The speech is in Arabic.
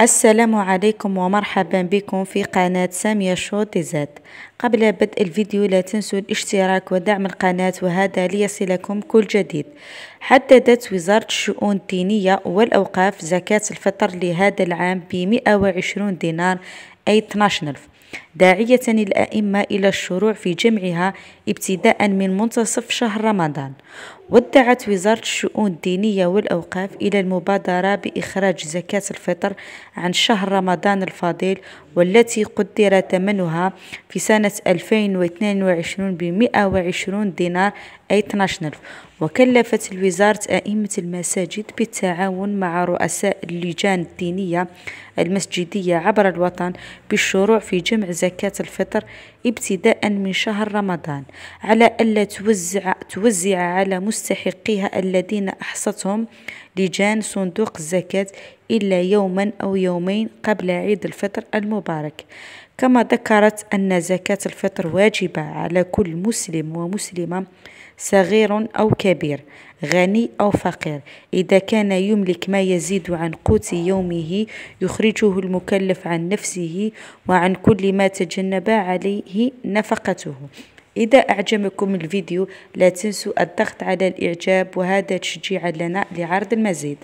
السلام عليكم ومرحبا بكم في قناة سامية شو تيزاد قبل بدء الفيديو لا تنسوا الاشتراك ودعم القناة وهذا ليصلكم كل جديد حددت وزارة الشؤون الدينية والأوقاف زكاة الفطر لهذا العام ب 120 دينار أي 12 داعية الأئمة إلى الشروع في جمعها ابتداء من منتصف شهر رمضان ودعت وزارة الشؤون الدينية والأوقاف إلى المبادرة بإخراج زكاة الفطر عن شهر رمضان الفضيل والتي قدر ثمنها في سنة 2022 ب 120 دينار أي 12000 وكلفت الوزارة أئمة المساجد بالتعاون مع رؤساء اللجان الدينية المسجدية عبر الوطن بالشروع في جمع جمع زكاة الفطر ابتداء من شهر رمضان على ألا توزع, توزع على مستحقيها الذين أحصتهم لجان صندوق الزكاة إلا يوما أو يومين قبل عيد الفطر المبارك كما ذكرت أن زكاة الفطر واجبة على كل مسلم ومسلمة صغير أو كبير غني أو فقير إذا كان يملك ما يزيد عن قوت يومه يخرجه المكلف عن نفسه وعن كل ما تجنب عليه نفقته إذا أعجبكم الفيديو لا تنسوا الضغط على الإعجاب وهذا تشجيع لنا لعرض المزيد